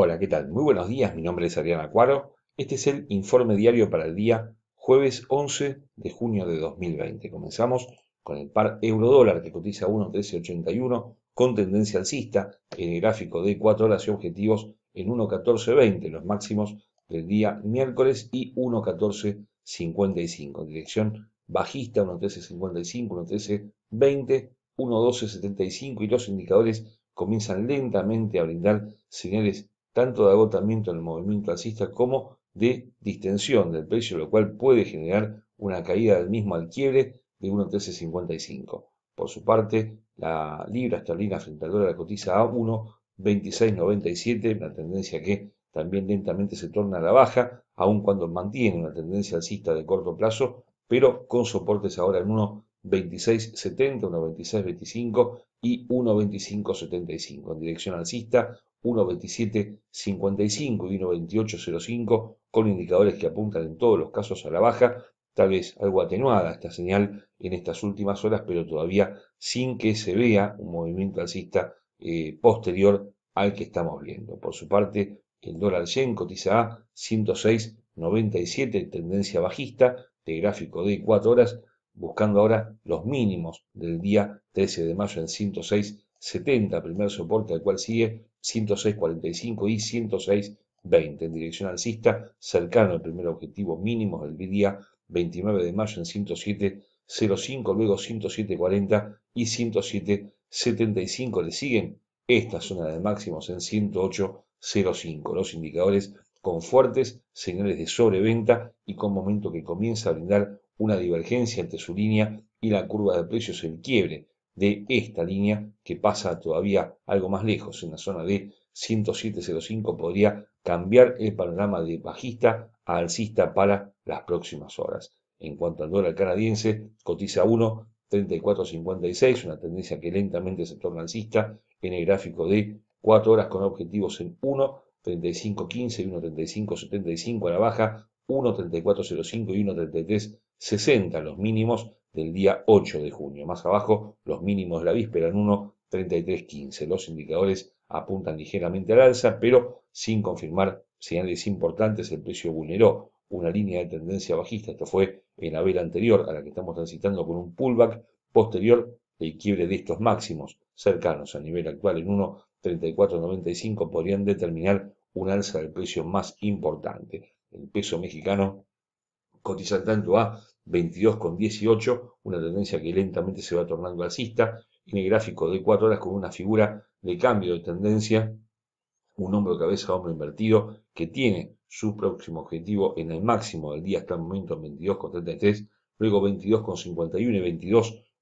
Hola, ¿qué tal? Muy buenos días, mi nombre es Adrián Acuaro. Este es el informe diario para el día jueves 11 de junio de 2020. Comenzamos con el par euro-dólar que cotiza 1.1381 con tendencia alcista en el gráfico de 4 horas y objetivos en 1.1420, los máximos del día miércoles y 1.1455. Dirección bajista 1.1355, 1.1320, 1.1275 y los indicadores comienzan lentamente a brindar señales tanto de agotamiento en el movimiento alcista como de distensión del precio, lo cual puede generar una caída del mismo al quiebre de 1.1355. Por su parte, la libra esterlina frente al dólar cotiza a 1.2697, una tendencia que también lentamente se torna a la baja, aun cuando mantiene una tendencia alcista de corto plazo, pero con soportes ahora en 1.2670, 1.2625 y 1.2575, en dirección alcista 1.27.55 y 1.28.05, con indicadores que apuntan en todos los casos a la baja, tal vez algo atenuada esta señal en estas últimas horas, pero todavía sin que se vea un movimiento alcista eh, posterior al que estamos viendo. Por su parte, el dólar yen cotiza a 106.97, tendencia bajista de gráfico de 4 horas, buscando ahora los mínimos del día 13 de mayo en 106 70, primer soporte al cual sigue 106.45 y 106.20 en dirección alcista, cercano al primer objetivo mínimo del día 29 de mayo en 107.05, luego 107.40 y 107.75 le siguen esta zona de máximos en 108.05. Los indicadores con fuertes señales de sobreventa y con momento que comienza a brindar una divergencia entre su línea y la curva de precios en quiebre, de esta línea que pasa todavía algo más lejos, en la zona de 107.05, podría cambiar el panorama de bajista a alcista para las próximas horas. En cuanto al dólar canadiense, cotiza 1.3456, una tendencia que lentamente se torna alcista en el gráfico de 4 horas con objetivos en 1.3515 y 1.3575 a la baja, 1.3405 y 1.33 60 los mínimos del día 8 de junio. Más abajo, los mínimos de la víspera en 1.3315. Los indicadores apuntan ligeramente al alza, pero sin confirmar señales importantes, el precio vulneró una línea de tendencia bajista. Esto fue en la vela anterior a la que estamos transitando con un pullback posterior del quiebre de estos máximos cercanos al nivel actual en 1.3495 podrían determinar un alza del precio más importante. El peso mexicano tanto a 22,18, una tendencia que lentamente se va tornando alcista, en el gráfico de 4 horas con una figura de cambio de tendencia, un hombro cabeza hombro invertido que tiene su próximo objetivo en el máximo del día hasta el momento 22,33, luego 22,51 y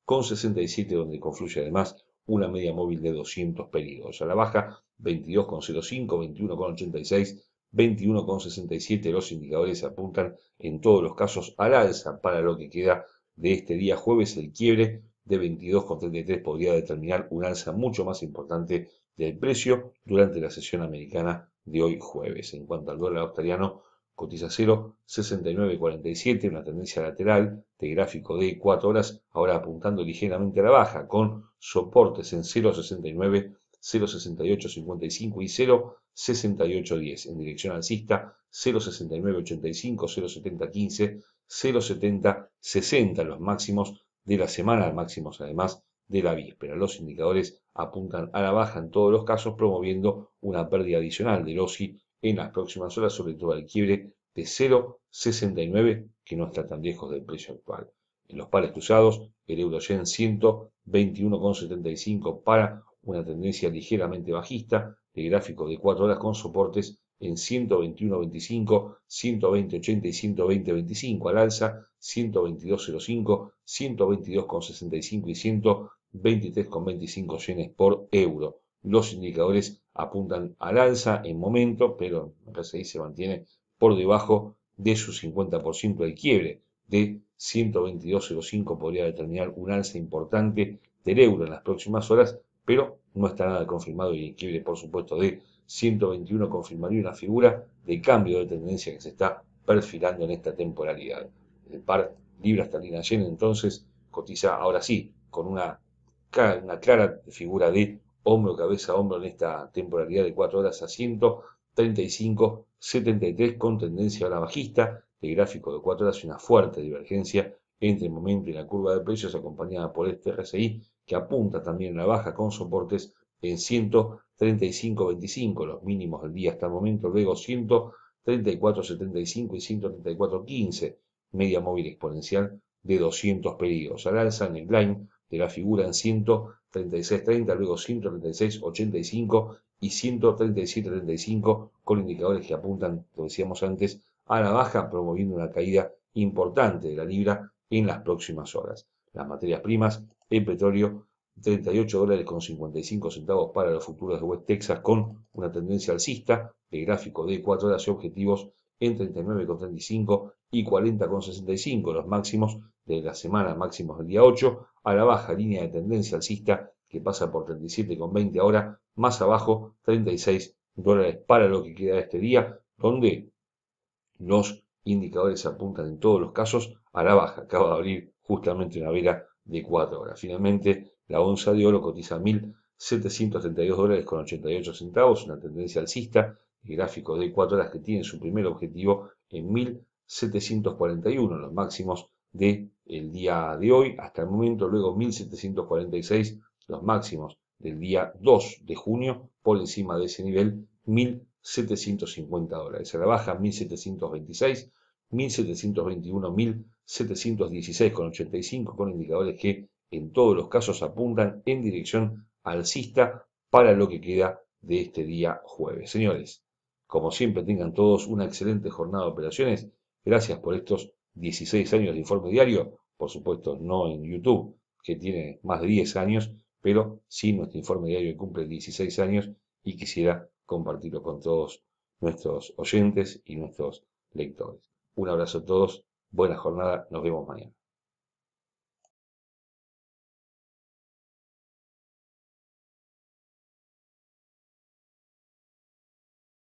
22,67 donde confluye además una media móvil de 200 periodos. A la baja 22,05, 21,86, 21,67 los indicadores apuntan en todos los casos al alza para lo que queda de este día jueves. El quiebre de 22,33 podría determinar un alza mucho más importante del precio durante la sesión americana de hoy jueves. En cuanto al dólar australiano, cotiza 0,6947, una tendencia lateral de gráfico de 4 horas, ahora apuntando ligeramente a la baja, con soportes en 0,69, 0,6855 y 0, 6810 en dirección alcista 06985, 07015, 07060, los máximos de la semana, máximos además de la víspera. Los indicadores apuntan a la baja en todos los casos, promoviendo una pérdida adicional del OSI en las próximas horas, sobre todo al quiebre de 0,69, que no está tan lejos del precio actual. En los pares cruzados, el euro yen 121,75 para una tendencia ligeramente bajista de gráfico de 4 horas con soportes en 121.25, 120.80 y 120.25 al alza, 122.05, 122.65 y 123.25 yenes por euro. Los indicadores apuntan al alza en momento, pero el se mantiene por debajo de su 50% del quiebre. De 122.05 podría determinar un alza importante del euro en las próximas horas pero no está nada confirmado y el quiebre, por supuesto, de 121 confirmaría una figura de cambio de tendencia que se está perfilando en esta temporalidad. El par libra esterlina yen entonces cotiza ahora sí con una, clara figura de hombro, cabeza, hombro en esta temporalidad de 4 horas a 135.73 con tendencia a la bajista de gráfico de 4 horas y una fuerte divergencia entre el momento y la curva de precios acompañada por este RSI que apunta también a la baja con soportes en 135.25, los mínimos del día hasta el momento, luego 134.75 y 134.15, media móvil exponencial de 200 periodos. Al alza en el line de la figura en 136.30, luego 136.85 y 137.35 con indicadores que apuntan, lo decíamos antes, a la baja, promoviendo una caída importante de la libra en las próximas horas. Las materias primas en petróleo, 38 dólares con 55 centavos para los futuros de West Texas con una tendencia alcista de gráfico de 4 horas y objetivos en 39,35 y 40,65 los máximos de la semana, máximos del día 8, a la baja línea de tendencia alcista que pasa por 37,20 ahora, más abajo 36 dólares para lo que queda este día, donde los indicadores apuntan en todos los casos a la baja. Acaba de abrir justamente una vela de 4 horas. Finalmente, la onza de oro cotiza 1.732 dólares con 88 centavos, una tendencia alcista, gráfico de 4 horas que tiene su primer objetivo en 1.741, los máximos del día de hoy, hasta el momento luego 1.746, los máximos del día 2 de junio, por encima de ese nivel 1.750 dólares. A la baja 1.726, 1.721, 716,85 con indicadores que en todos los casos apuntan en dirección alcista para lo que queda de este día jueves. Señores, como siempre tengan todos una excelente jornada de operaciones. Gracias por estos 16 años de informe diario, por supuesto no en YouTube, que tiene más de 10 años, pero sí nuestro informe diario cumple 16 años y quisiera compartirlo con todos nuestros oyentes y nuestros lectores. Un abrazo a todos Buena jornada, nos vemos mañana.